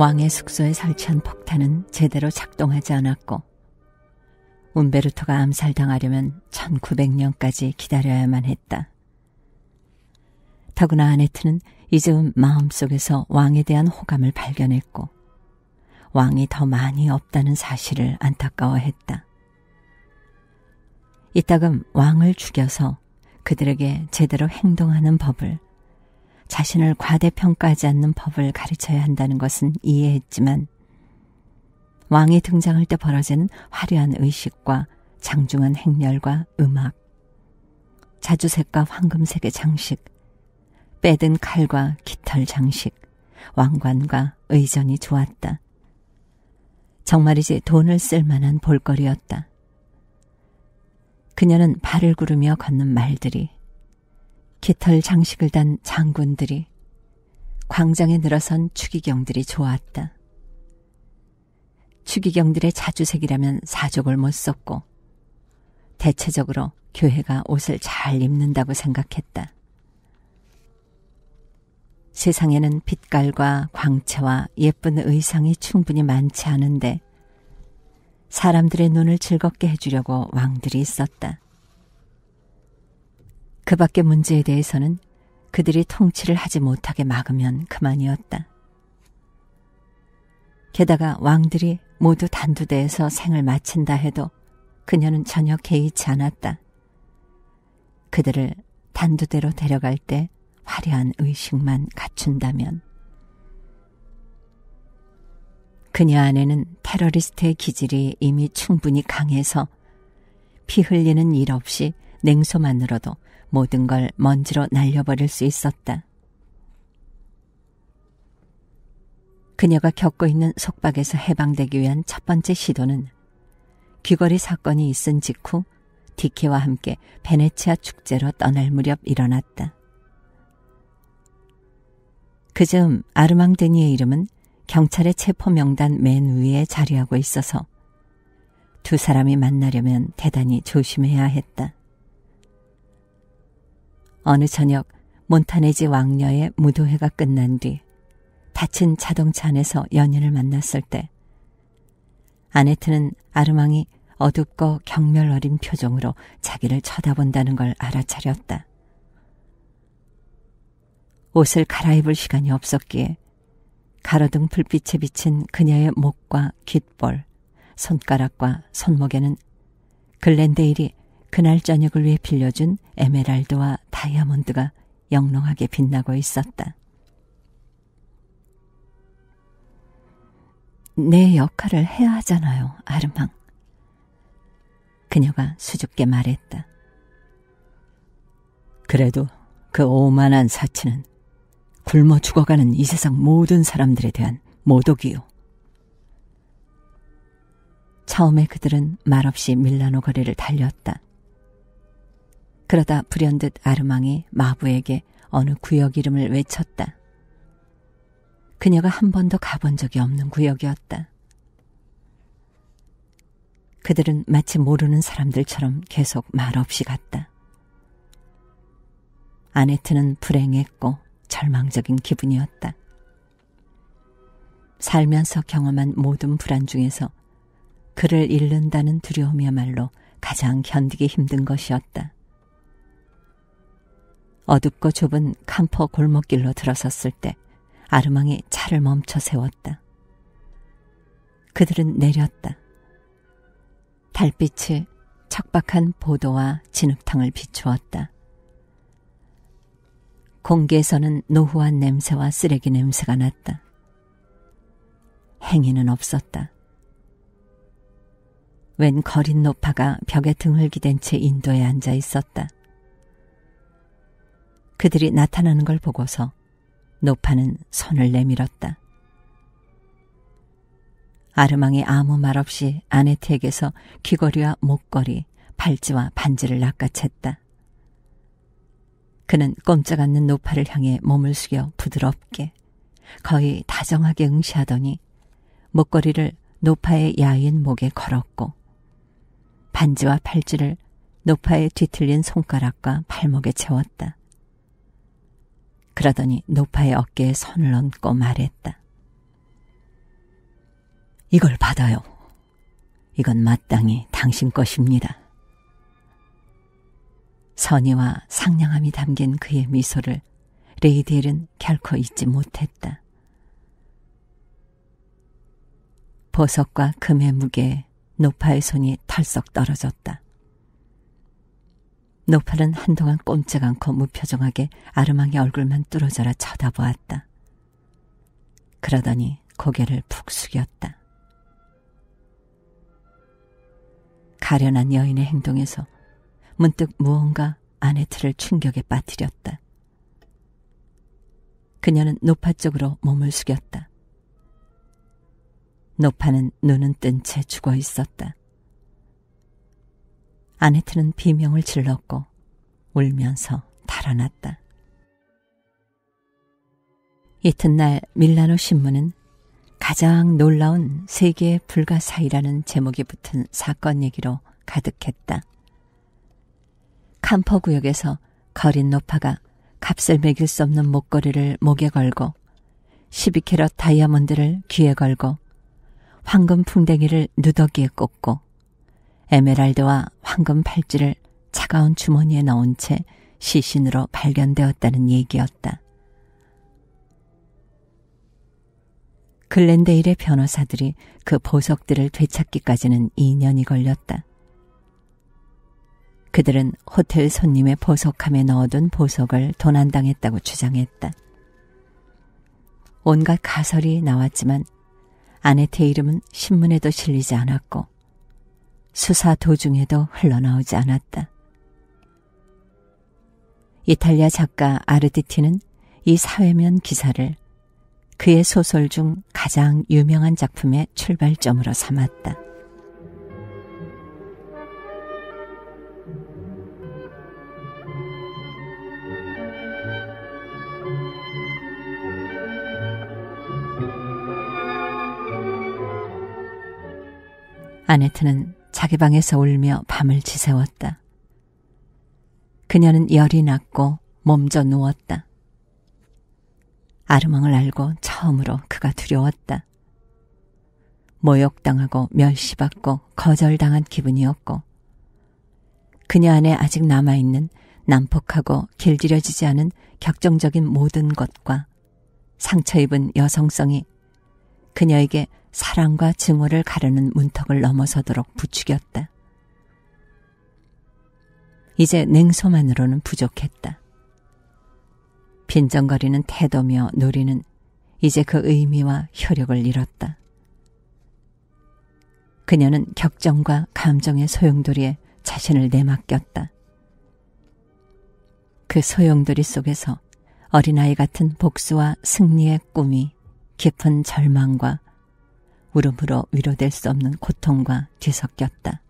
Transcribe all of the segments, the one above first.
왕의 숙소에 설치한 폭탄은 제대로 작동하지 않았고 운베르토가 암살당하려면 1900년까지 기다려야만 했다. 더구나 아네트는 이즈음 마음속에서 왕에 대한 호감을 발견했고 왕이 더 많이 없다는 사실을 안타까워했다. 이따금 왕을 죽여서 그들에게 제대로 행동하는 법을 자신을 과대평가하지 않는 법을 가르쳐야 한다는 것은 이해했지만 왕이 등장할 때 벌어지는 화려한 의식과 장중한 행렬과 음악, 자주색과 황금색의 장식, 빼든 칼과 깃털 장식, 왕관과 의전이 좋았다. 정말이지 돈을 쓸 만한 볼거리였다. 그녀는 발을 구르며 걷는 말들이 깃털 장식을 단 장군들이 광장에 늘어선 추기경들이 좋았다. 추기경들의 자주색이라면 사족을 못 썼고 대체적으로 교회가 옷을 잘 입는다고 생각했다. 세상에는 빛깔과 광채와 예쁜 의상이 충분히 많지 않은데 사람들의 눈을 즐겁게 해주려고 왕들이 있었다. 그 밖의 문제에 대해서는 그들이 통치를 하지 못하게 막으면 그만이었다. 게다가 왕들이 모두 단두대에서 생을 마친다 해도 그녀는 전혀 개의치 않았다. 그들을 단두대로 데려갈 때 화려한 의식만 갖춘다면. 그녀 안에는 테러리스트의 기질이 이미 충분히 강해서 피 흘리는 일 없이 냉소만으로도 모든 걸 먼지로 날려버릴 수 있었다. 그녀가 겪고 있는 속박에서 해방되기 위한 첫 번째 시도는 귀걸이 사건이 있은 직후 디케와 함께 베네치아 축제로 떠날 무렵 일어났다. 그 즈음 아르망드니의 이름은 경찰의 체포 명단 맨 위에 자리하고 있어서 두 사람이 만나려면 대단히 조심해야 했다. 어느 저녁 몬타네지 왕녀의 무도회가 끝난 뒤 다친 자동차 안에서 연인을 만났을 때 아네트는 아르망이 어둡고 경멸 어린 표정으로 자기를 쳐다본다는 걸 알아차렸다. 옷을 갈아입을 시간이 없었기에 가로등 불빛에 비친 그녀의 목과 귓볼, 손가락과 손목에는 글렌데일이 그날 저녁을 위해 빌려준 에메랄드와 다이아몬드가 영롱하게 빛나고 있었다. 내 역할을 해야 하잖아요, 아름망. 그녀가 수줍게 말했다. 그래도 그 오만한 사치는 굶어 죽어가는 이 세상 모든 사람들에 대한 모독이요. 처음에 그들은 말없이 밀라노 거리를 달렸다. 그러다 불현듯 아르망이 마부에게 어느 구역 이름을 외쳤다. 그녀가 한 번도 가본 적이 없는 구역이었다. 그들은 마치 모르는 사람들처럼 계속 말없이 갔다. 아네트는 불행했고 절망적인 기분이었다. 살면서 경험한 모든 불안 중에서 그를 잃는다는 두려움이야말로 가장 견디기 힘든 것이었다. 어둡고 좁은 캄퍼 골목길로 들어섰을 때 아르망이 차를 멈춰 세웠다. 그들은 내렸다. 달빛이 척박한 보도와 진흙탕을 비추었다. 공기에서는 노후한 냄새와 쓰레기 냄새가 났다. 행위는 없었다. 웬 거린 노파가 벽에 등을 기댄 채 인도에 앉아 있었다. 그들이 나타나는 걸 보고서 노파는 손을 내밀었다. 아르망이 아무 말 없이 아네트에게서 귀걸이와 목걸이, 팔찌와 반지를 낚아챘다. 그는 꼼짝 않는 노파를 향해 몸을 숙여 부드럽게 거의 다정하게 응시하더니 목걸이를 노파의 야인 목에 걸었고 반지와 팔찌를 노파의 뒤틀린 손가락과 발목에 채웠다. 그러더니 노파의 어깨에 손을 얹고 말했다. 이걸 받아요. 이건 마땅히 당신 것입니다. 선의와 상냥함이 담긴 그의 미소를 레이디엘은 결코 잊지 못했다. 보석과 금의 무게에 노파의 손이 털썩 떨어졌다. 노파는 한동안 꼼짝 않고 무표정하게 아르망의 얼굴만 뚫어져라 쳐다보았다. 그러더니 고개를 푹 숙였다. 가련한 여인의 행동에서 문득 무언가 아네트를 충격에 빠뜨렸다. 그녀는 노파 쪽으로 몸을 숙였다. 노파는 눈은 뜬 채 죽어 있었다. 아네트는 비명을 질렀고 울면서 달아났다. 이튿날 밀라노 신문은 가장 놀라운 세계의 불가사이라는 제목이 붙은 사건 얘기로 가득했다. 캄퍼 구역에서 거린 노파가 값을 매길 수 없는 목걸이를 목에 걸고 12캐럿 다이아몬드를 귀에 걸고 황금 풍뎅이를 누더기에 꽂고 에메랄드와 황금 팔찌를 차가운 주머니에 넣은 채 시신으로 발견되었다는 얘기였다. 글렌데일의 변호사들이 그 보석들을 되찾기까지는 2년이 걸렸다. 그들은 호텔 손님의 보석함에 넣어둔 보석을 도난당했다고 주장했다. 온갖 가설이 나왔지만 아내테 이름은 신문에도 실리지 않았고 수사 도중에도 흘러나오지 않았다. 이탈리아 작가 아르디티는 이 사회면 기사를 그의 소설 중 가장 유명한 작품의 출발점으로 삼았다. 아네트는 자기 방에서 울며 밤을 지새웠다. 그녀는 열이 났고 몸져 누웠다. 아르망을 알고 처음으로 그가 두려웠다. 모욕당하고 멸시받고 거절당한 기분이었고 그녀 안에 아직 남아있는 난폭하고 길들여지지 않은 격정적인 모든 것과 상처 입은 여성성이 그녀에게 사랑과 증오를 가르는 문턱을 넘어서도록 부추겼다. 이제 냉소만으로는 부족했다. 빈정거리는 태도며 놀이는 이제 그 의미와 효력을 잃었다. 그녀는 격정과 감정의 소용돌이에 자신을 내맡겼다. 그 소용돌이 속에서 어린아이 같은 복수와 승리의 꿈이 깊은 절망과 울음으로 위로될 수 없는 고통과 뒤섞였다.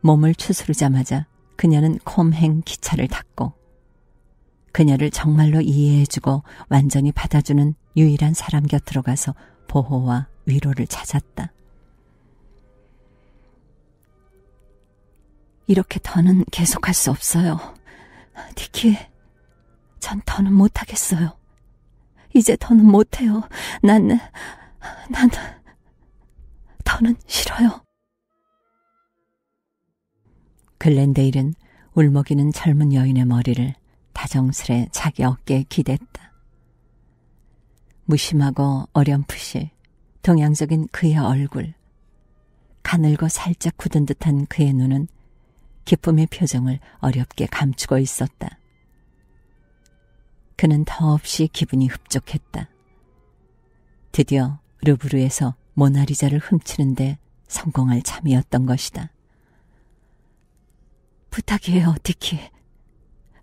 몸을 추스르자마자 그녀는 콤행 기차를 탔고 그녀를 정말로 이해해주고 완전히 받아주는 유일한 사람 곁으로 가서 보호와 위로를 찾았다. 이렇게 더는 계속할 수 없어요. 니키, 전 더는 못하겠어요. 이제 더는 못해요. 난, 난, 더는 싫어요. 글렌데일은 울먹이는 젊은 여인의 머리를 다정스레 자기 어깨에 기댔다. 무심하고 어렴풋이 동양적인 그의 얼굴, 가늘고 살짝 굳은 듯한 그의 눈은 기쁨의 표정을 어렵게 감추고 있었다. 그는 더없이 기분이 흡족했다. 드디어 르브르에서 모나리자를 훔치는데 성공할 참이었던 것이다. 부탁이에요, 디키.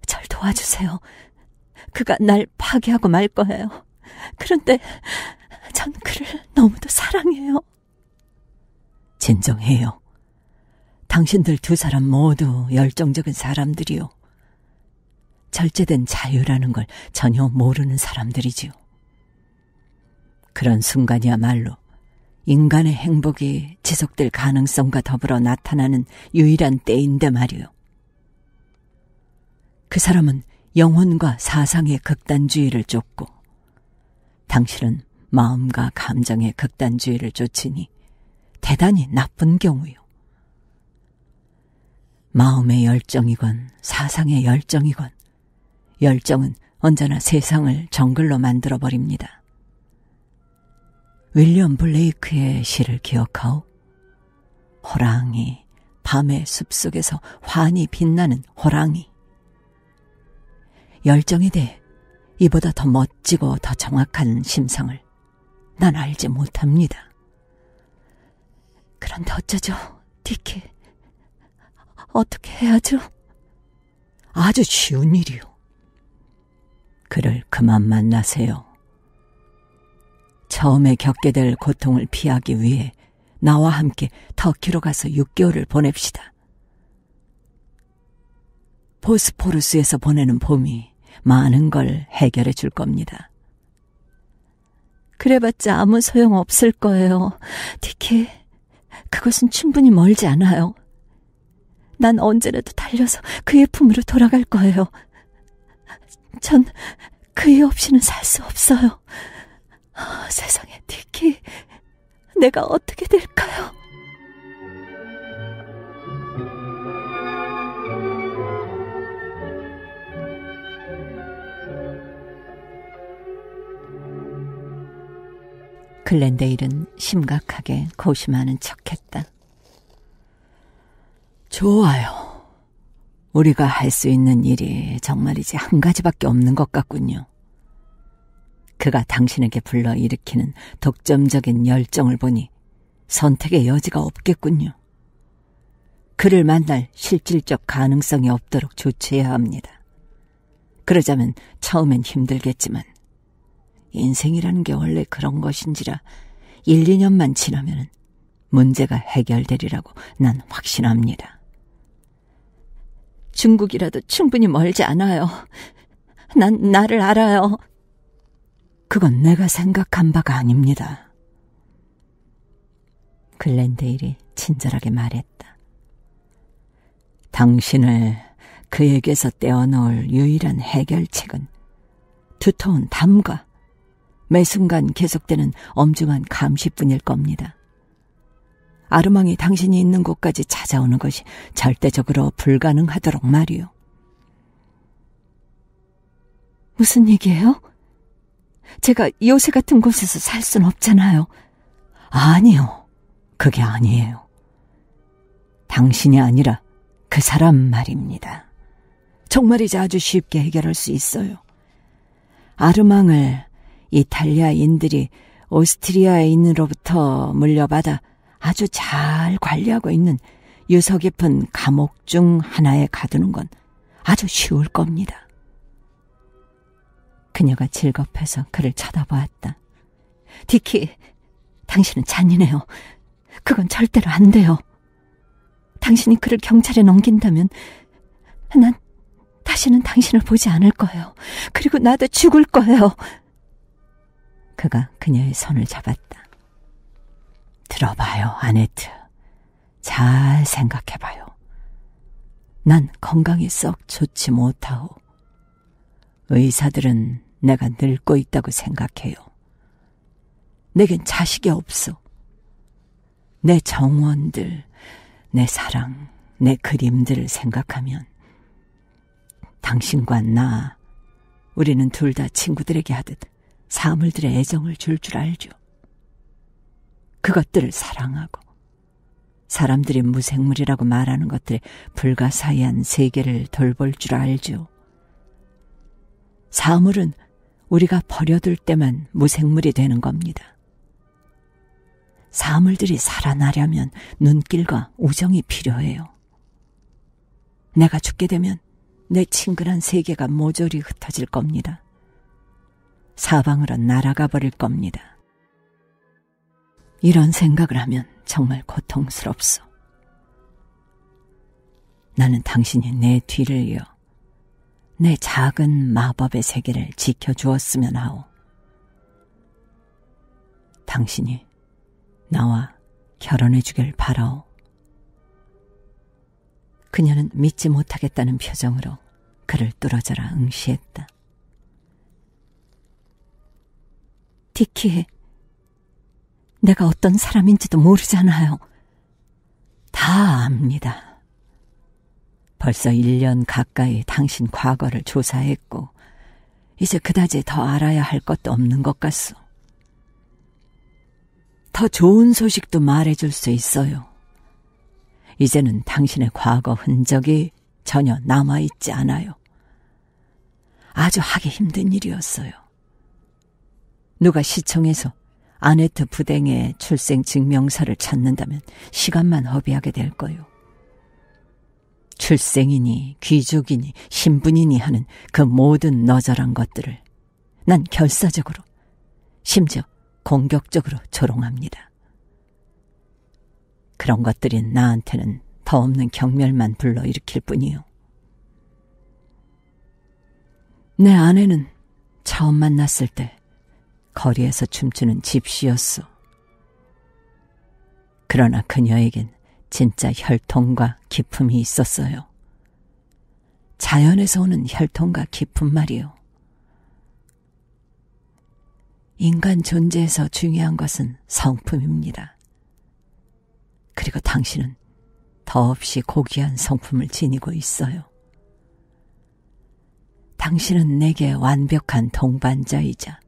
절 도와주세요. 그가 날 파괴하고 말 거예요. 그런데 전 그를 너무도 사랑해요. 진정해요. 당신들 두 사람 모두 열정적인 사람들이요. 절제된 자유라는 걸 전혀 모르는 사람들이지요. 그런 순간이야말로 인간의 행복이 지속될 가능성과 더불어 나타나는 유일한 때인데 말이요. 그 사람은 영혼과 사상의 극단주의를 쫓고 당신은 마음과 감정의 극단주의를 쫓으니 대단히 나쁜 경우요. 마음의 열정이건 사상의 열정이건 열정은 언제나 세상을 정글로 만들어 버립니다. 윌리엄 블레이크의 시를 기억하오. 호랑이, 밤의 숲속에서 환히 빛나는 호랑이. 열정에 대해 이보다 더 멋지고 더 정확한 심상을 난 알지 못합니다. 그런데 어쩌죠, 디키? 어떻게 해야죠? 아주 쉬운 일이요. 그를 그만 만나세요. 처음에 겪게 될 고통을 피하기 위해 나와 함께 터키로 가서 6개월을 보냅시다. 보스포루스에서 보내는 봄이 많은 걸 해결해 줄 겁니다. 그래봤자 아무 소용 없을 거예요. 티키, 그것은 충분히 멀지 않아요. 난 언제라도 달려서 그의 품으로 돌아갈 거예요. 전 그이 없이는 살 수 없어요. 아, 세상에, 니키. 내가 어떻게 될까요? 글렌데일은 심각하게 고심하는 척했다. 좋아요. 우리가 할 수 있는 일이 정말이지 한 가지밖에 없는 것 같군요. 그가 당신에게 불러 일으키는 독점적인 열정을 보니 선택의 여지가 없겠군요. 그를 만날 실질적 가능성이 없도록 조치해야 합니다. 그러자면 처음엔 힘들겠지만 인생이라는 게 원래 그런 것인지라 1, 2년만 지나면 문제가 해결되리라고 난 확신합니다. 중국이라도 충분히 멀지 않아요. 난 나를 알아요. 그건 내가 생각한 바가 아닙니다. 글렌데일이 친절하게 말했다. 당신을 그에게서 떼어놓을 유일한 해결책은 두터운 담과 매 순간 계속되는 엄중한 감시뿐일 겁니다. 아르망이 당신이 있는 곳까지 찾아오는 것이 절대적으로 불가능하도록 말이오 무슨 얘기예요? 제가 요새 같은 곳에서 살 순 없잖아요. 아니요. 그게 아니에요. 당신이 아니라 그 사람 말입니다. 정말이지 아주 쉽게 해결할 수 있어요. 아르망을 이탈리아인들이 오스트리아인으로부터 물려받아 아주 잘 관리하고 있는 유서 깊은 감옥 중 하나에 가두는 건 아주 쉬울 겁니다. 그녀가 질겁해서 그를 쳐다보았다. 디키, 당신은 잔인해요. 그건 절대로 안 돼요. 당신이 그를 경찰에 넘긴다면 난 다시는 당신을 보지 않을 거예요. 그리고 나도 죽을 거예요. 그가 그녀의 손을 잡았다. 들어봐요, 아네트. 잘 생각해봐요. 난 건강이 썩 좋지 못하오. 의사들은 내가 늙고 있다고 생각해요. 내겐 자식이 없어. 내 정원들, 내 사랑, 내 그림들을 생각하면 당신과 나, 우리는 둘 다 친구들에게 하듯 사물들의 애정을 줄줄 줄 알죠. 그것들을 사랑하고 사람들이 무생물이라고 말하는 것들의 불가사의한 세계를 돌볼 줄 알죠. 사물은 우리가 버려둘 때만 무생물이 되는 겁니다. 사물들이 살아나려면 눈길과 우정이 필요해요. 내가 죽게 되면 내 친근한 세계가 모조리 흩어질 겁니다. 사방으로 날아가 버릴 겁니다. 이런 생각을 하면 정말 고통스럽소. 나는 당신이 내 뒤를 이어 내 작은 마법의 세계를 지켜주었으면 하오. 당신이 나와 결혼해주길 바라오. 그녀는 믿지 못하겠다는 표정으로 그를 뚫어져라 응시했다. 티키의 내가 어떤 사람인지도 모르잖아요. 다 압니다. 벌써 1년 가까이 당신 과거를 조사했고, 이제 그다지 더 알아야 할 것도 없는 것 같소. 더 좋은 소식도 말해줄 수 있어요. 이제는 당신의 과거 흔적이 전혀 남아있지 않아요. 아주 하기 힘든 일이었어요. 누가 시청에서 아네트 부댕의 출생증명서를 찾는다면 시간만 허비하게 될 거요. 출생이니 귀족이니 신분이니 하는 그 모든 너절한 것들을 난 결사적으로 심지어 공격적으로 조롱합니다. 그런 것들이 나한테는 더 없는 경멸만 불러일으킬 뿐이요. 내 아내는 처음 만났을 때 거리에서 춤추는 집시였소. 그러나 그녀에겐 진짜 혈통과 기품이 있었어요. 자연에서 오는 혈통과 기품 말이요. 인간 존재에서 중요한 것은 성품입니다. 그리고 당신은 더없이 고귀한 성품을 지니고 있어요. 당신은 내게 완벽한 동반자이자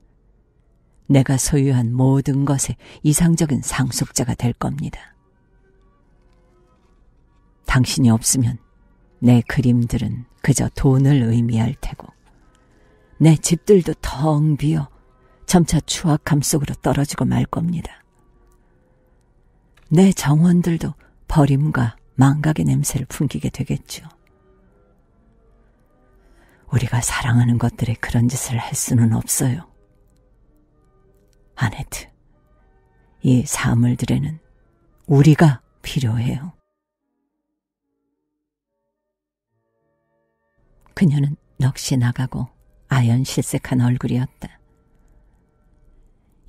내가 소유한 모든 것의 이상적인 상속자가 될 겁니다. 당신이 없으면 내 그림들은 그저 돈을 의미할 테고, 내 집들도 텅 비어 점차 추악함 속으로 떨어지고 말 겁니다. 내 정원들도 버림과 망각의 냄새를 풍기게 되겠죠. 우리가 사랑하는 것들에 그런 짓을 할 수는 없어요. 아네트, 이 사물들에는 우리가 필요해요. 그녀는 넋이 나가고 아연실색한 얼굴이었다.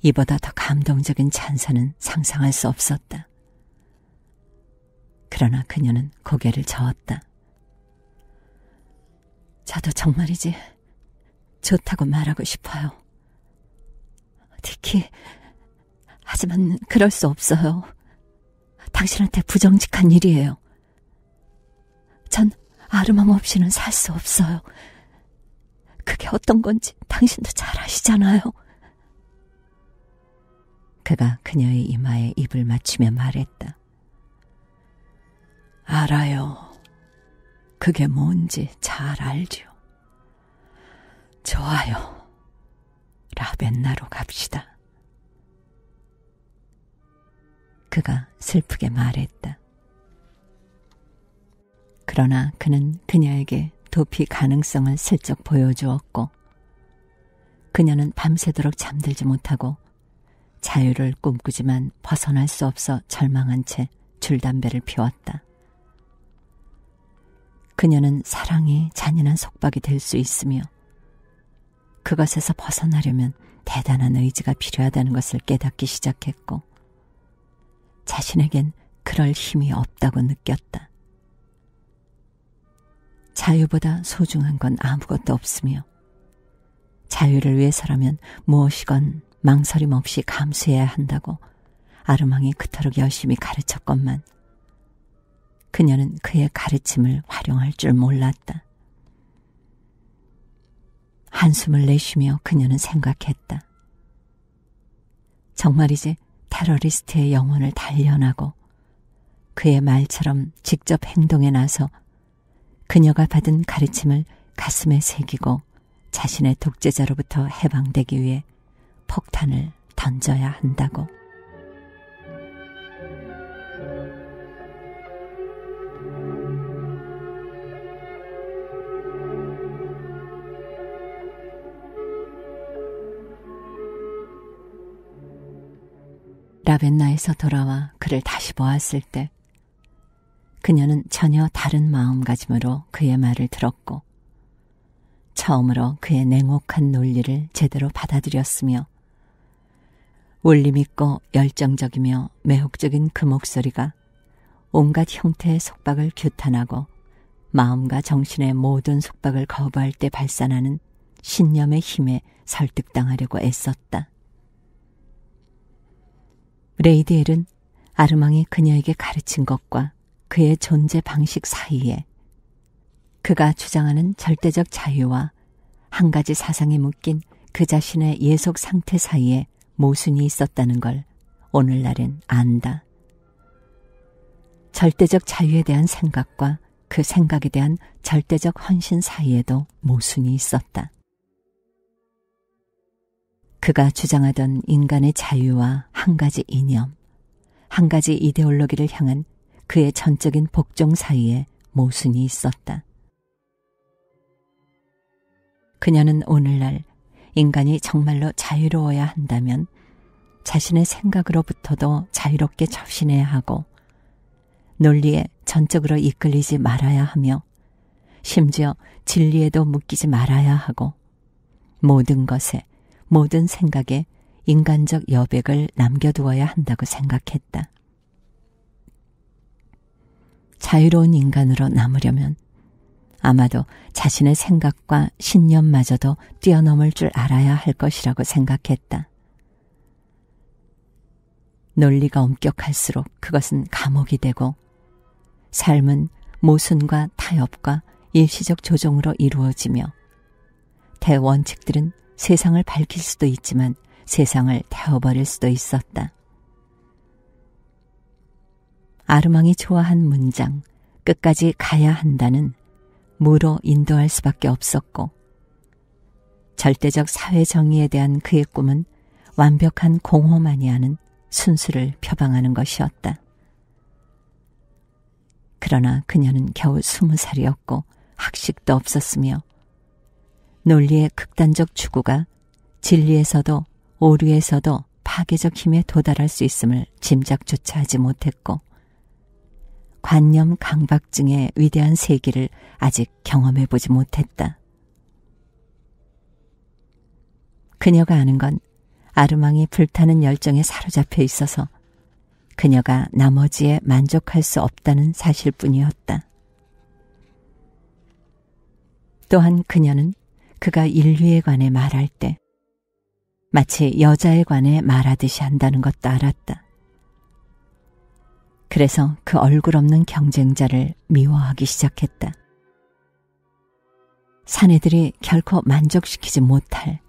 이보다 더 감동적인 찬사는 상상할 수 없었다. 그러나 그녀는 고개를 저었다. 저도 정말이지 좋다고 말하고 싶어요. 특히 하지만 그럴 수 없어요. 당신한테 부정직한 일이에요. 전 아름함 없이는 살 수 없어요. 그게 어떤 건지 당신도 잘 아시잖아요. 그가 그녀의 이마에 입을 맞추며 말했다. 알아요. 그게 뭔지 잘 알죠. 좋아요. 라벤나로 갑시다. 그가 슬프게 말했다. 그러나 그는 그녀에게 도피 가능성을 슬쩍 보여주었고, 그녀는 밤새도록 잠들지 못하고 자유를 꿈꾸지만 벗어날 수 없어 절망한 채 줄담배를 피웠다. 그녀는 사랑이 잔인한 속박이 될 수 있으며 그것에서 벗어나려면 대단한 의지가 필요하다는 것을 깨닫기 시작했고, 자신에겐 그럴 힘이 없다고 느꼈다. 자유보다 소중한 건 아무것도 없으며, 자유를 위해서라면 무엇이건 망설임 없이 감수해야 한다고 아르망이 그토록 열심히 가르쳤건만, 그녀는 그의 가르침을 활용할 줄 몰랐다. 한숨을 내쉬며 그녀는 생각했다. 정말 이제 테러리스트의 영혼을 단련하고 그의 말처럼 직접 행동에 나서 그녀가 받은 가르침을 가슴에 새기고 자신의 독재자로부터 해방되기 위해 폭탄을 던져야 한다고. 라벤나에서 돌아와 그를 다시 보았을 때 그녀는 전혀 다른 마음가짐으로 그의 말을 들었고 처음으로 그의 냉혹한 논리를 제대로 받아들였으며 울림 있고 열정적이며 매혹적인 그 목소리가 온갖 형태의 속박을 규탄하고 마음과 정신의 모든 속박을 거부할 때 발산하는 신념의 힘에 설득당하려고 애썼다. 레이디엘은 아르망이 그녀에게 가르친 것과 그의 존재 방식 사이에 그가 주장하는 절대적 자유와 한 가지 사상에 묶인 그 자신의 예속 상태 사이에 모순이 있었다는 걸 오늘날은 안다. 절대적 자유에 대한 생각과 그 생각에 대한 절대적 헌신 사이에도 모순이 있었다. 그가 주장하던 인간의 자유와 한 가지 이념, 한 가지 이데올로기를 향한 그의 전적인 복종 사이에 모순이 있었다. 그녀는 오늘날 인간이 정말로 자유로워야 한다면 자신의 생각으로부터도 자유롭게 접신해야 하고 논리에 전적으로 이끌리지 말아야 하며 심지어 진리에도 묶이지 말아야 하고 모든 것에 모든 생각에 인간적 여백을 남겨두어야 한다고 생각했다. 자유로운 인간으로 남으려면 아마도 자신의 생각과 신념마저도 뛰어넘을 줄 알아야 할 것이라고 생각했다. 논리가 엄격할수록 그것은 감옥이 되고 삶은 모순과 타협과 일시적 조정으로 이루어지며 대원칙들은 세상을 밝힐 수도 있지만 세상을 태워버릴 수도 있었다. 아르망이 좋아한 문장, 끝까지 가야 한다는 무로 인도할 수밖에 없었고, 절대적 사회 정의에 대한 그의 꿈은 완벽한 공허마니아는 순수를 표방하는 것이었다. 그러나 그녀는 겨우 스무 살이었고 학식도 없었으며 논리의 극단적 추구가 진리에서도 오류에서도 파괴적 힘에 도달할 수 있음을 짐작조차 하지 못했고 관념 강박증의 위대한 세기를 아직 경험해 보지 못했다. 그녀가 아는 건 아르망이 불타는 열정에 사로잡혀 있어서 그녀가 나머지에 만족할 수 없다는 사실뿐이었다. 또한 그녀는 그가 인류에 관해 말할 때 마치 여자에 관해 말하듯이 한다는 것도 알았다. 그래서 그 얼굴 없는 경쟁자를 미워하기 시작했다. 사내들이 결코 만족시키지 못할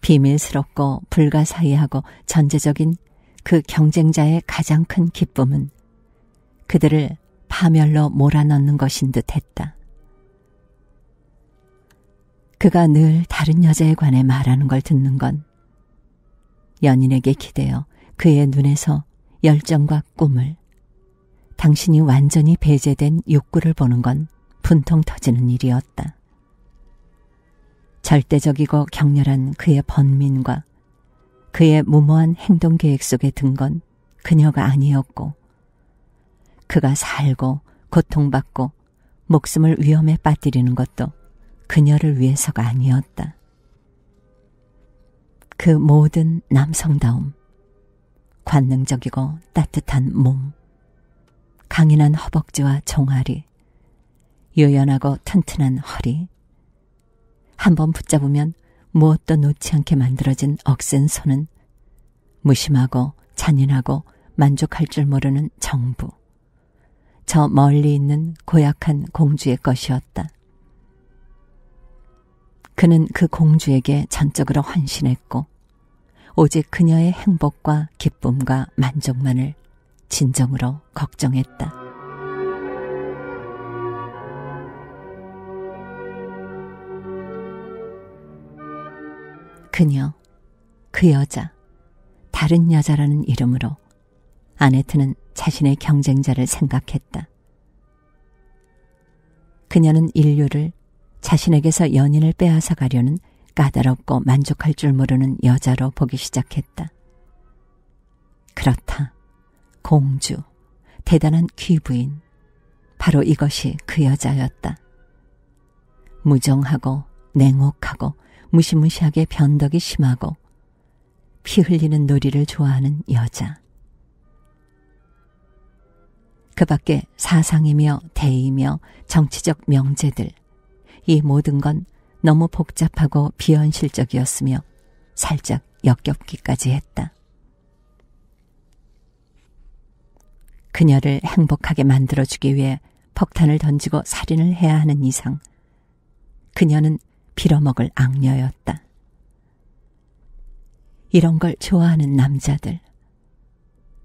비밀스럽고 불가사의하고 전제적인 그 경쟁자의 가장 큰 기쁨은 그들을 파멸로 몰아넣는 것인 듯 했다. 그가 늘 다른 여자에 관해 말하는 걸 듣는 건 연인에게 기대어 그의 눈에서 열정과 꿈을 당신이 완전히 배제된 욕구를 보는 건 분통 터지는 일이었다. 절대적이고 격렬한 그의 번민과 그의 무모한 행동 계획 속에 든 건 그녀가 아니었고 그가 살고 고통받고 목숨을 위험에 빠뜨리는 것도 그녀를 위해서가 아니었다. 그 모든 남성다움, 관능적이고 따뜻한 몸, 강인한 허벅지와 종아리, 유연하고 튼튼한 허리, 한번 붙잡으면 무엇도 놓지 않게 만들어진 억센 손은 무심하고 잔인하고 만족할 줄 모르는 정부. 저 멀리 있는 고약한 공주의 것이었다. 그는 그 공주에게 전적으로 헌신했고 오직 그녀의 행복과 기쁨과 만족만을 진정으로 걱정했다. 그녀, 그 여자, 다른 여자라는 이름으로 아네트는 자신의 경쟁자를 생각했다. 그녀는 인류를 자신에게서 연인을 빼앗아 가려는 까다롭고 만족할 줄 모르는 여자로 보기 시작했다. 그렇다. 공주, 대단한 귀부인. 바로 이것이 그 여자였다. 무정하고 냉혹하고 무시무시하게 변덕이 심하고 피 흘리는 놀이를 좋아하는 여자. 그 밖에 사상이며 대의며 정치적 명제들, 이 모든 건 너무 복잡하고 비현실적이었으며 살짝 역겹기까지 했다. 그녀를 행복하게 만들어주기 위해 폭탄을 던지고 살인을 해야 하는 이상 그녀는 빌어먹을 악녀였다. 이런 걸 좋아하는 남자들.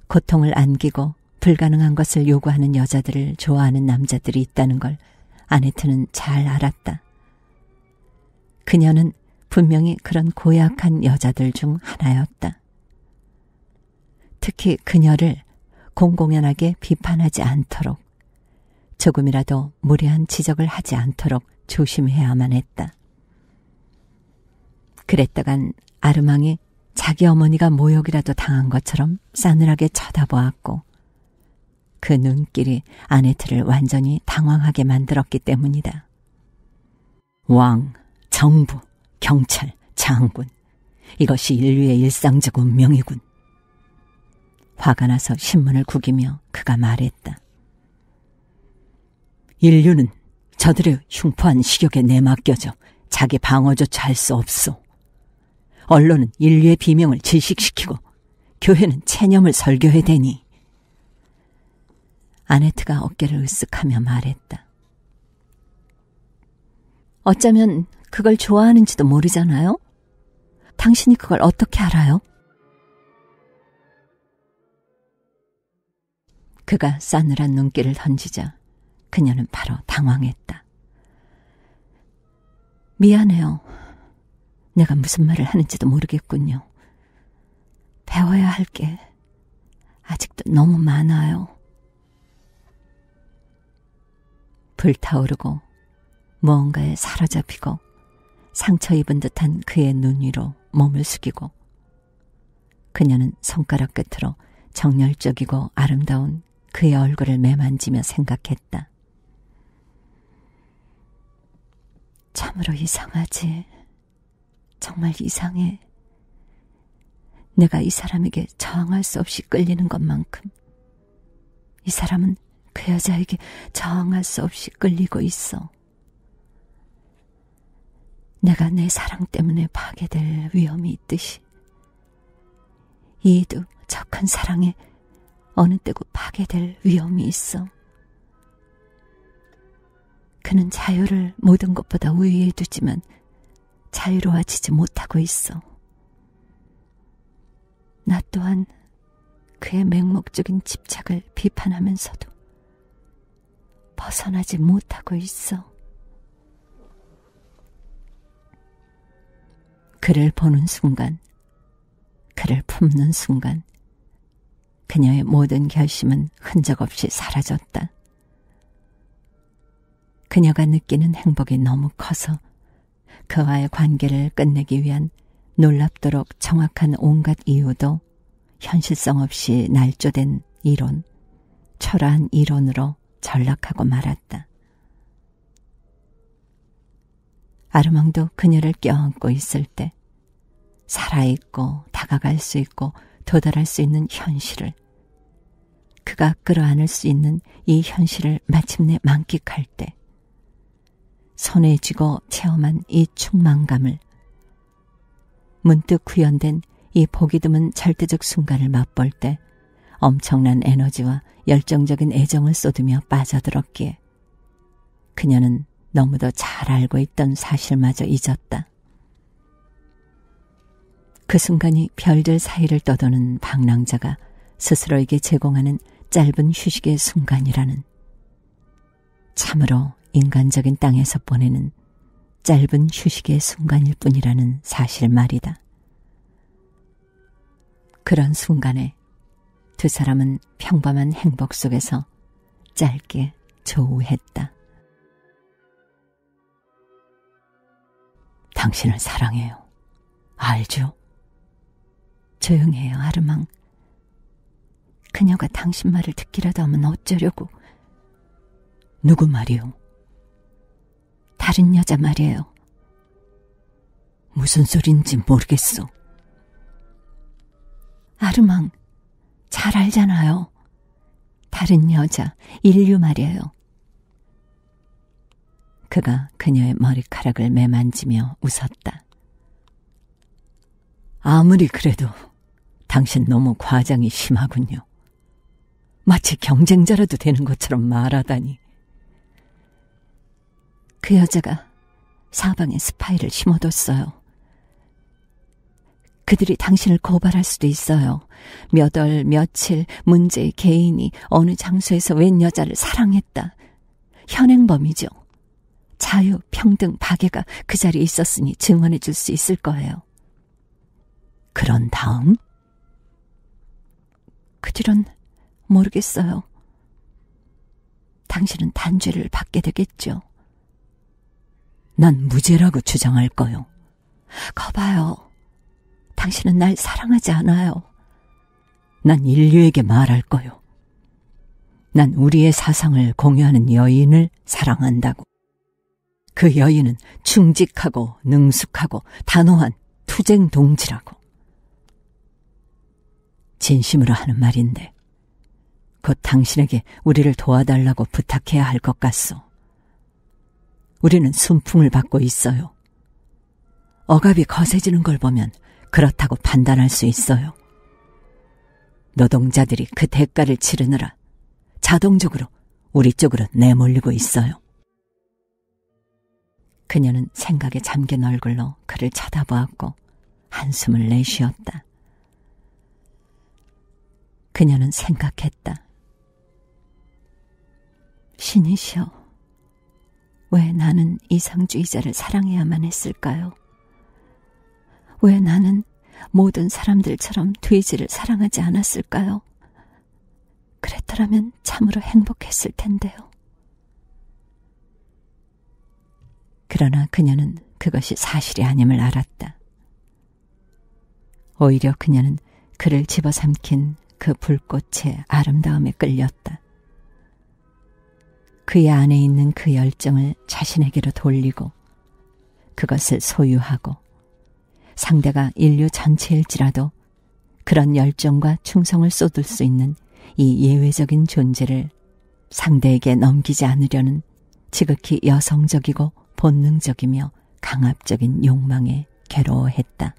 고통을 안기고 불가능한 것을 요구하는 여자들을 좋아하는 남자들이 있다는 걸 아네트는 잘 알았다. 그녀는 분명히 그런 고약한 여자들 중 하나였다. 특히 그녀를 공공연하게 비판하지 않도록 조금이라도 무례한 지적을 하지 않도록 조심해야만 했다. 그랬다간 아르망이 자기 어머니가 모욕이라도 당한 것처럼 싸늘하게 쳐다보았고 그 눈길이 아네트를 완전히 당황하게 만들었기 때문이다. 왕, 정부, 경찰, 장군. 이것이 인류의 일상적 운명이군. 화가 나서 신문을 구기며 그가 말했다. 인류는 저들의 흉포한 식욕에 내맡겨져 자기 방어조차 할 수 없소. 언론은 인류의 비명을 질식시키고 교회는 체념을 설교해대니 아네트가 어깨를 으쓱하며 말했다. 어쩌면 그걸 좋아하는지도 모르잖아요? 당신이 그걸 어떻게 알아요? 그가 싸늘한 눈길을 던지자 그녀는 바로 당황했다. 미안해요. 내가 무슨 말을 하는지도 모르겠군요. 배워야 할 게 아직도 너무 많아요. 불타오르고 무언가에 사로잡히고 상처 입은 듯한 그의 눈 위로 몸을 숙이고 그녀는 손가락 끝으로 정열적이고 아름다운 그의 얼굴을 매만지며 생각했다. 참으로 이상하지. 정말 이상해. 내가 이 사람에게 저항할 수 없이 끌리는 것만큼 이 사람은 그 여자에게 저항할 수 없이 끌리고 있어. 내가 내 사랑 때문에 파괴될 위험이 있듯이 이도 적한 사랑에 어느 때고 파괴될 위험이 있어. 그는 자유를 모든 것보다 우위에 두지만 자유로워지지 못하고 있어. 나 또한 그의 맹목적인 집착을 비판하면서도 벗어나지 못하고 있어. 그를 보는 순간, 그를 품는 순간, 그녀의 모든 결심은 흔적 없이 사라졌다. 그녀가 느끼는 행복이 너무 커서 그와의 관계를 끝내기 위한 놀랍도록 정확한 온갖 이유도 현실성 없이 날조된 이론, 초라한 이론으로 전락하고 말았다. 아르망도 그녀를 껴안고 있을 때 살아있고 다가갈 수 있고 도달할 수 있는 현실을 그가 끌어안을 수 있는 이 현실을 마침내 만끽할 때 손에 쥐고 체험한 이 충만감을 문득 구현된 이 보기 드문 절대적 순간을 맛볼 때 엄청난 에너지와 열정적인 애정을 쏟으며 빠져들었기에 그녀는 너무도 잘 알고 있던 사실마저 잊었다. 그 순간이 별들 사이를 떠도는 방랑자가 스스로에게 제공하는 짧은 휴식의 순간이라는 참으로 인간적인 땅에서 보내는 짧은 휴식의 순간일 뿐이라는 사실 말이다. 그런 순간에 두 사람은 평범한 행복 속에서 짧게 조우했다. 당신을 사랑해요. 알죠? 조용해요, 아르망. 그녀가 당신 말을 듣기라도 하면 어쩌려고. 누구 말이요? 다른 여자 말이에요. 무슨 소린지 모르겠어. 아르망, 잘 알잖아요. 다른 여자, 인류 말이에요. 그가 그녀의 머리카락을 매만지며 웃었다. 아무리 그래도 당신 너무 과장이 심하군요. 마치 경쟁자라도 되는 것처럼 말하다니. 그 여자가 사방에 스파이를 심어뒀어요. 그들이 당신을 고발할 수도 있어요. 몇 월, 며칠, 문제의 개인이 어느 장소에서 웬 여자를 사랑했다. 현행범이죠. 자유, 평등, 박애가 그 자리에 있었으니 증언해 줄 수 있을 거예요. 그런 다음? 그 뒤론 모르겠어요. 당신은 단죄를 받게 되겠죠. 난 무죄라고 주장할 거요. 거봐요. 당신은 날 사랑하지 않아요. 난 인류에게 말할 거요. 난 우리의 사상을 공유하는 여인을 사랑한다고. 그 여인은 충직하고 능숙하고 단호한 투쟁 동지라고. 진심으로 하는 말인데, 곧 당신에게 우리를 도와달라고 부탁해야 할 것 같소. 우리는 순풍을 받고 있어요. 억압이 거세지는 걸 보면 그렇다고 판단할 수 있어요. 노동자들이 그 대가를 치르느라 자동적으로 우리 쪽으로 내몰리고 있어요. 그녀는 생각에 잠긴 얼굴로 그를 쳐다보았고 한숨을 내쉬었다. 그녀는 생각했다. 신이시여, 왜 나는 이상주의자를 사랑해야만 했을까요? 왜 나는 모든 사람들처럼 돼지를 사랑하지 않았을까요? 그랬더라면 참으로 행복했을 텐데요. 그러나 그녀는 그것이 사실이 아님을 알았다. 오히려 그녀는 그를 집어삼킨 그 불꽃의 아름다움에 끌렸다. 그의 안에 있는 그 열정을 자신에게로 돌리고 그것을 소유하고 상대가 인류 전체일지라도 그런 열정과 충성을 쏟을 수 있는 이 예외적인 존재를 상대에게 넘기지 않으려는 지극히 여성적이고 본능적이며 강압적인 욕망에 괴로워했다.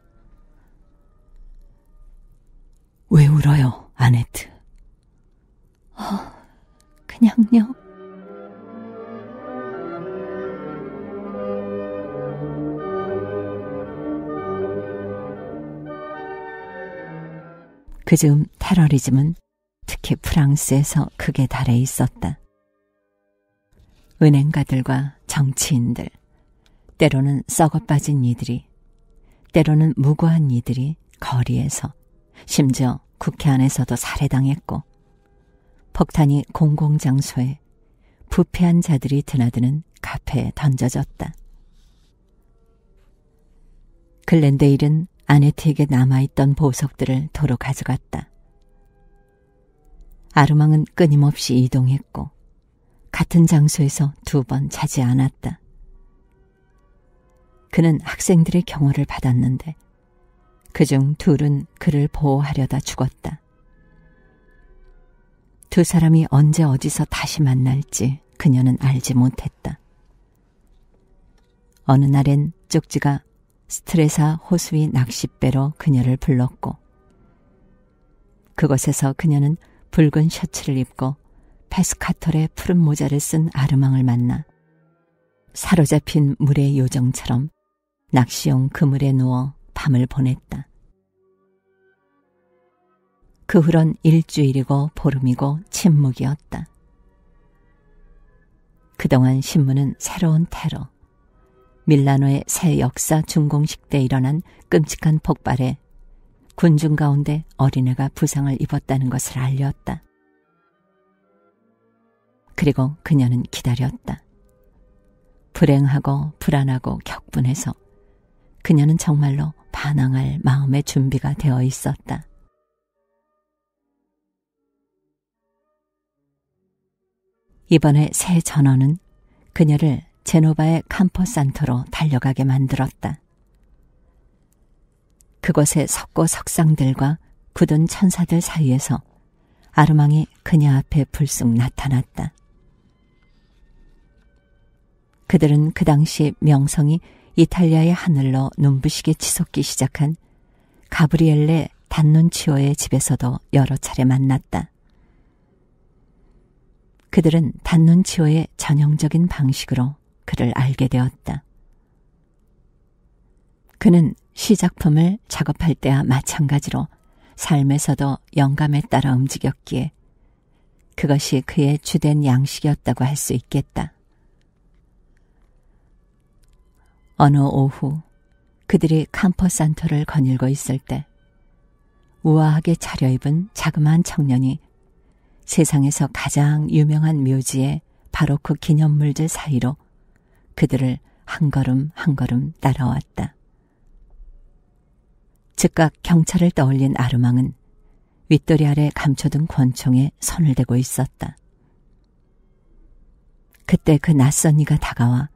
왜 울어요, 아네트? 어, 그냥요. 그즈음 테러리즘은 특히 프랑스에서 극에 달해 있었다. 은행가들과 정치인들, 때로는 썩어 빠진 이들이, 때로는 무고한 이들이 거리에서, 심지어 국회 안에서도 살해당했고, 폭탄이 공공장소에 부패한 자들이 드나드는 카페에 던져졌다. 글렌데일은 아네트에게 남아있던 보석들을 도로 가져갔다. 아르망은 끊임없이 이동했고 같은 장소에서 두 번 자지 않았다. 그는 학생들의 경호를 받았는데 그중 둘은 그를 보호하려다 죽었다. 두 사람이 언제 어디서 다시 만날지 그녀는 알지 못했다. 어느 날엔 쪽지가 스트레사 호수의 낚싯배로 그녀를 불렀고 그곳에서 그녀는 붉은 셔츠를 입고 페스카톨의 푸른 모자를 쓴 아르망을 만나 사로잡힌 물의 요정처럼 낚시용 그물에 누워 밤을 보냈다. 그 후론 일주일이고 보름이고 침묵이었다. 그동안 신문은 새로운 테러, 밀라노의 새 역사 중공식때 일어난 끔찍한 폭발에 군중 가운데 어린애가 부상을 입었다는 것을 알렸다. 그리고 그녀는 기다렸다. 불행하고 불안하고 격분해서 그녀는 정말로 반항할 마음의 준비가 되어 있었다. 이번에 새 전원은 그녀를 제노바의 캄포산토로 달려가게 만들었다. 그곳의 석고 석상들과 굳은 천사들 사이에서 아르망이 그녀 앞에 불쑥 나타났다. 그들은 그 당시 명성이 이탈리아의 하늘로 눈부시게 치솟기 시작한 가브리엘레 단눈치오의 집에서도 여러 차례 만났다. 그들은 단눈치오의 전형적인 방식으로 그를 알게 되었다. 그는 시작품을 작업할 때와 마찬가지로 삶에서도 영감에 따라 움직였기에 그것이 그의 주된 양식이었다고 할 수 있겠다. 어느 오후 그들이 캄퍼산터를 거닐고 있을 때 우아하게 차려입은 자그마한 청년이 세상에서 가장 유명한 묘지의 바로크 그 기념물들 사이로 그들을 한 걸음 한 걸음 따라왔다. 즉각 경찰을 떠올린 아르망은 윗도리 아래 감춰둔 권총에 손을 대고 있었다. 그때 그 낯선 이가 다가와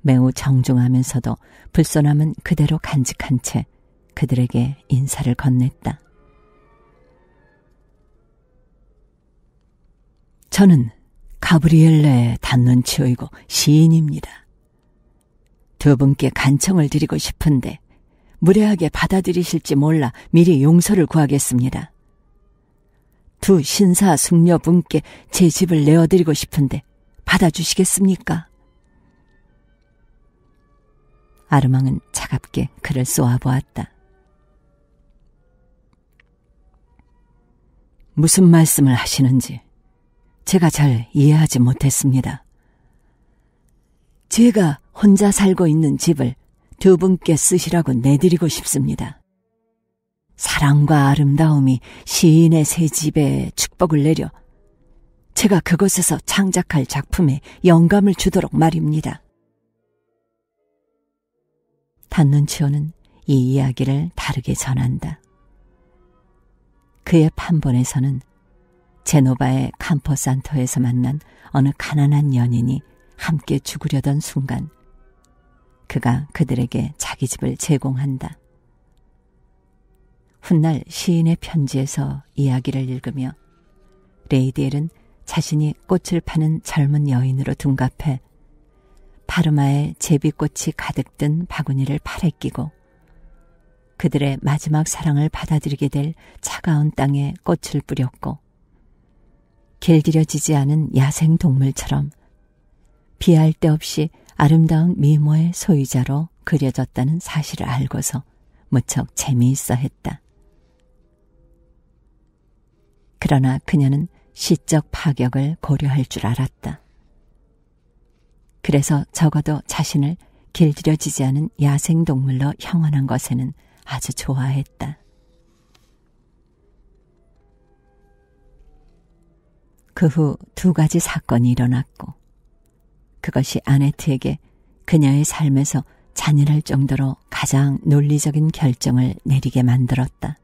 매우 정중하면서도 불손함은 그대로 간직한 채 그들에게 인사를 건넸다. 저는 가브리엘레 의 단론치오이고 시인입니다. 두 분께 간청을 드리고 싶은데 무례하게 받아들이실지 몰라 미리 용서를 구하겠습니다. 두 신사 숙녀분께 제 집을 내어드리고 싶은데 받아주시겠습니까? 아르망은 차갑게 그를 쏘아보았다. 무슨 말씀을 하시는지 제가 잘 이해하지 못했습니다. 제가 혼자 살고 있는 집을 두 분께 쓰시라고 내드리고 싶습니다. 사랑과 아름다움이 시인의 새 집에 축복을 내려 제가 그곳에서 창작할 작품에 영감을 주도록 말입니다. 단눈치호는 이 이야기를 다르게 전한다. 그의 판본에서는 제노바의 캄포 산터에서 만난 어느 가난한 연인이 함께 죽으려던 순간 그가 그들에게 자기 집을 제공한다. 훗날 시인의 편지에서 이야기를 읽으며 레이디엘은 자신이 꽃을 파는 젊은 여인으로 둔갑해 파르마에 제비꽃이 가득 든 바구니를 팔에 끼고 그들의 마지막 사랑을 받아들이게 될 차가운 땅에 꽃을 뿌렸고 길들여지지 않은 야생 동물처럼 비할 데 없이 아름다운 미모의 소유자로 그려졌다는 사실을 알고서 무척 재미있어 했다. 그러나 그녀는 시적 파격을 고려할 줄 알았다. 그래서 적어도 자신을 길들여지지 않은 야생동물로 형언한 것에는 아주 좋아했다. 그 후 두 가지 사건이 일어났고, 그것이 아네트에게 그녀의 삶에서 잔인할 정도로 가장 논리적인 결정을 내리게 만들었다.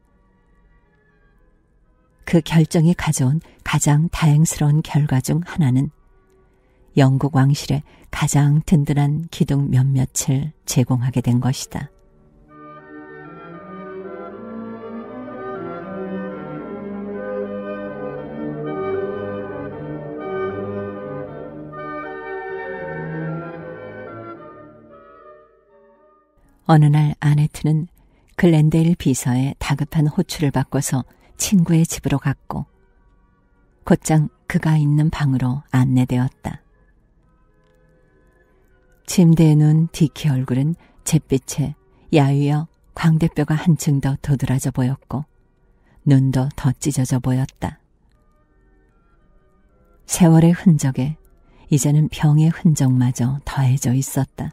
그 결정이 가져온 가장 다행스러운 결과 중 하나는 영국 왕실의 가장 든든한 기둥 몇몇을 제공하게 된 것이다. 어느 날 아네트는 글렌데일 비서에 다급한 호출을 받고서 친구의 집으로 갔고 곧장 그가 있는 방으로 안내되었다. 침대에 누운 디키 얼굴은 잿빛에 야위어 광대뼈가 한층 더 도드라져 보였고 눈도 더 찢어져 보였다. 세월의 흔적에 이제는 병의 흔적마저 더해져 있었다.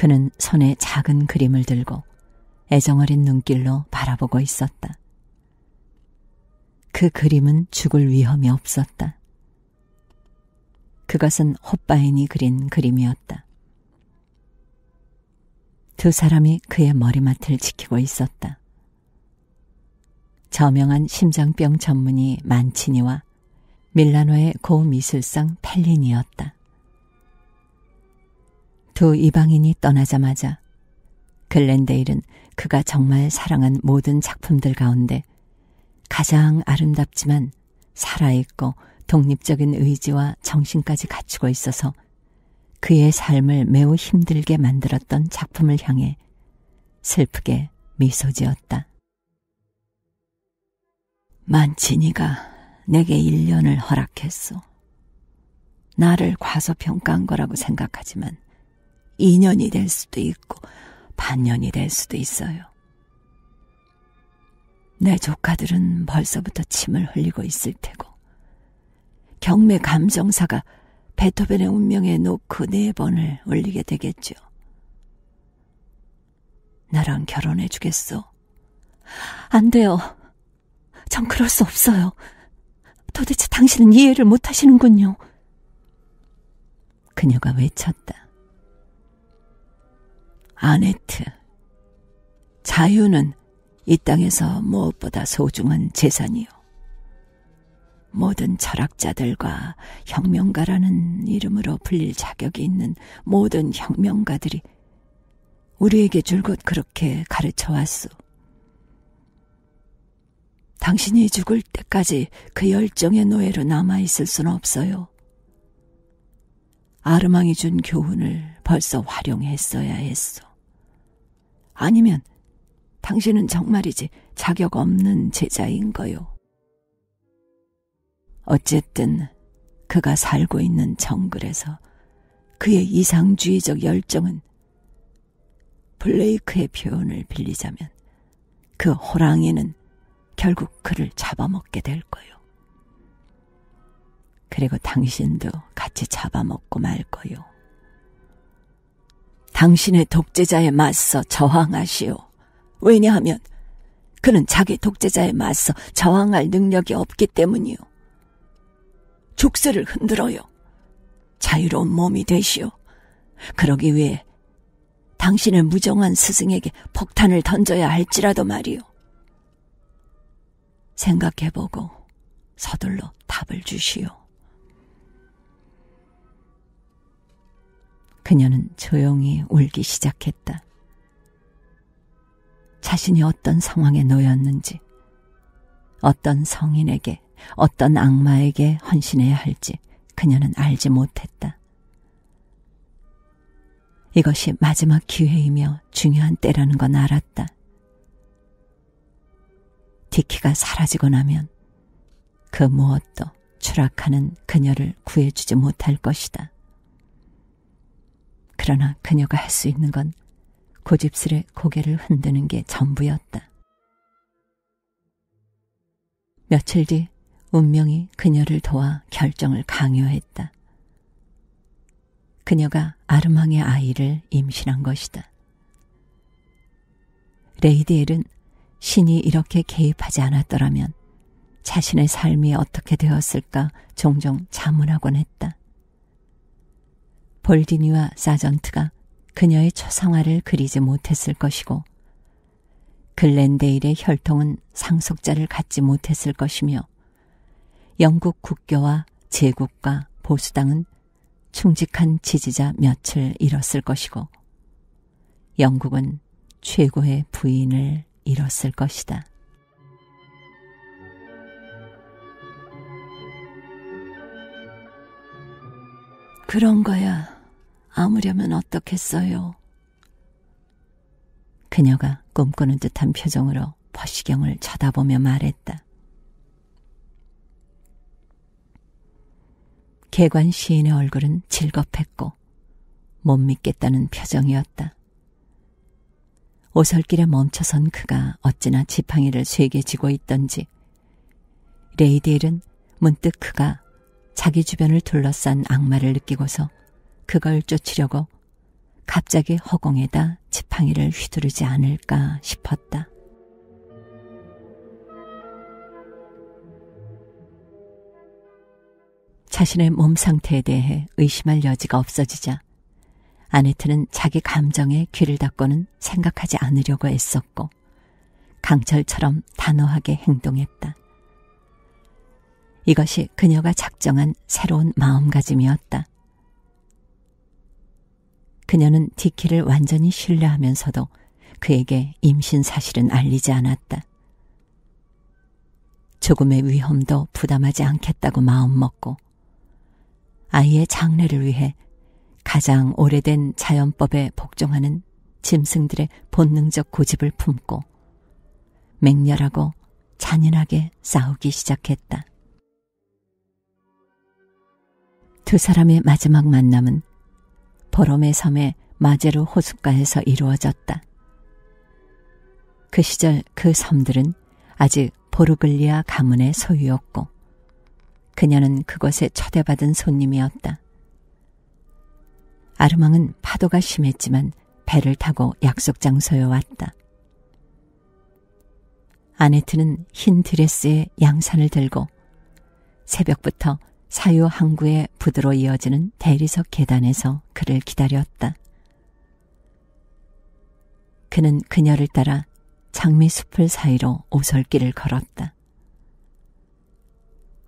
그는 손에 작은 그림을 들고 애정어린 눈길로 바라보고 있었다. 그 그림은 죽을 위험이 없었다. 그것은 호빠인이 그린 그림이었다. 두 사람이 그의 머리맡을 지키고 있었다. 저명한 심장병 전문의 만치니와 밀라노의 고미술상 펠린이었다. 두 이방인이 떠나자마자 글렌데일은 그가 정말 사랑한 모든 작품들 가운데 가장 아름답지만 살아있고 독립적인 의지와 정신까지 갖추고 있어서 그의 삶을 매우 힘들게 만들었던 작품을 향해 슬프게 미소 지었다. 만친이가 내게 1년을 허락했소. 나를 과소평가한 거라고 생각하지만 2년이 될 수도 있고 반년이 될 수도 있어요. 내 조카들은 벌써부터 침을 흘리고 있을 테고 경매 감정사가 베토벤의 운명에 노크 네 번을 올리게 되겠죠. 나랑 결혼해 주겠소? 안 돼요. 전 그럴 수 없어요. 도대체 당신은 이해를 못 하시는군요. 그녀가 외쳤다. 아네트. 자유는 이 땅에서 무엇보다 소중한 재산이요. 모든 철학자들과 혁명가라는 이름으로 불릴 자격이 있는 모든 혁명가들이 우리에게 줄곧 그렇게 가르쳐 왔소. 당신이 죽을 때까지 그 열정의 노예로 남아있을 순 없어요. 아르망이 준 교훈을 벌써 활용했어야 했소. 아니면 당신은 정말이지 자격 없는 제자인 거요. 어쨌든 그가 살고 있는 정글에서 그의 이상주의적 열정은 블레이크의 표현을 빌리자면 그 호랑이는 결국 그를 잡아먹게 될 거요. 그리고 당신도 같이 잡아먹고 말 거요. 당신의 독재자에 맞서 저항하시오. 왜냐하면 그는 자기 독재자에 맞서 저항할 능력이 없기 때문이오 족쇄를 흔들어요. 자유로운 몸이 되시오. 그러기 위해 당신의 무정한 스승에게 폭탄을 던져야 할지라도 말이오 생각해보고 서둘러 답을 주시오. 그녀는 조용히 울기 시작했다. 자신이 어떤 상황에 놓였는지, 어떤 성인에게, 어떤 악마에게 헌신해야 할지 그녀는 알지 못했다. 이것이 마지막 기회이며 중요한 때라는 건 알았다. 디키가 사라지고 나면 그 무엇도 추락하는 그녀를 구해주지 못할 것이다. 그러나 그녀가 할 수 있는 건 고집스레 고개를 흔드는 게 전부였다. 며칠 뒤 운명이 그녀를 도와 결정을 강요했다. 그녀가 아르망의 아이를 임신한 것이다. 레이디엘은 신이 이렇게 개입하지 않았더라면 자신의 삶이 어떻게 되었을까 종종 자문하곤 했다. 볼디니와 사전트가 그녀의 초상화를 그리지 못했을 것이고 글렌데일의 혈통은 상속자를 갖지 못했을 것이며 영국 국교와 제국과 보수당은 충직한 지지자 몇을 잃었을 것이고 영국은 최고의 부인을 잃었을 것이다. 그런 거야. 아무려면 어떻겠어요. 그녀가 꿈꾸는 듯한 표정으로 버시경을 쳐다보며 말했다. 개관 시인의 얼굴은 질겁했고 못 믿겠다는 표정이었다. 오솔길에 멈춰선 그가 어찌나 지팡이를 쇠개지고 있던지 레이디엘은 문득 그가 자기 주변을 둘러싼 악마를 느끼고서 그걸 쫓으려고 갑자기 허공에다 지팡이를 휘두르지 않을까 싶었다. 자신의 몸 상태에 대해 의심할 여지가 없어지자 아네트는 자기 감정에 귀를 닫고는 생각하지 않으려고 애썼고 강철처럼 단호하게 행동했다. 이것이 그녀가 작정한 새로운 마음가짐이었다. 그녀는 디키를 완전히 신뢰하면서도 그에게 임신 사실은 알리지 않았다. 조금의 위험도 부담하지 않겠다고 마음먹고 아이의 장래를 위해 가장 오래된 자연법에 복종하는 짐승들의 본능적 고집을 품고 맹렬하고 잔인하게 싸우기 시작했다. 두 사람의 마지막 만남은 보럼의 섬의 마제로 호숫가에서 이루어졌다. 그 시절 그 섬들은 아직 보르글리아 가문의 소유였고 그녀는 그곳에 초대받은 손님이었다. 아르망은 파도가 심했지만 배를 타고 약속 장소에 왔다. 아네트는 흰 드레스에 양산을 들고 새벽부터 사유 항구의 부드러 이어지는 대리석 계단에서 그를 기다렸다. 그는 그녀를 따라 장미 숲을 사이로 오솔길을 걸었다.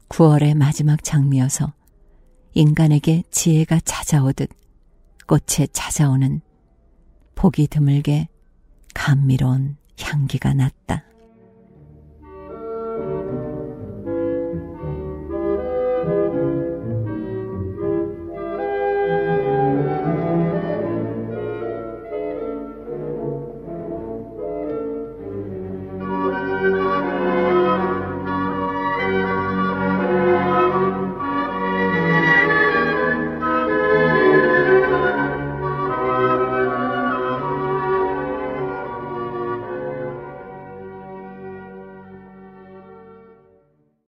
9월의 마지막 장미여서 인간에게 지혜가 찾아오듯 꽃에 찾아오는 보기 드물게 감미로운 향기가 났다.